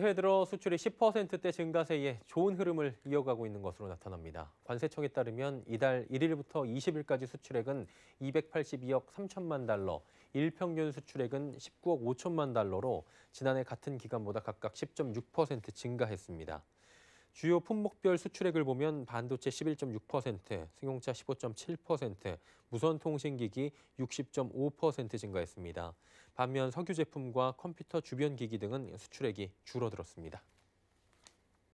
새해 들어 수출이 10%대 증가세에 좋은 흐름을 이어가고 있는 것으로 나타납니다. 관세청에 따르면 이달 1일부터 20일까지 수출액은 282억 3천만 달러, 일평균 수출액은 19억 5천만 달러로 지난해 같은 기간보다 각각 10.6% 증가했습니다. 주요 품목별 수출액을 보면 반도체 11.6%, 승용차 15.7%, 무선통신기기 60.5% 증가했습니다. 반면 석유 제품과 컴퓨터 주변기기 등은 수출액이 줄어들었습니다.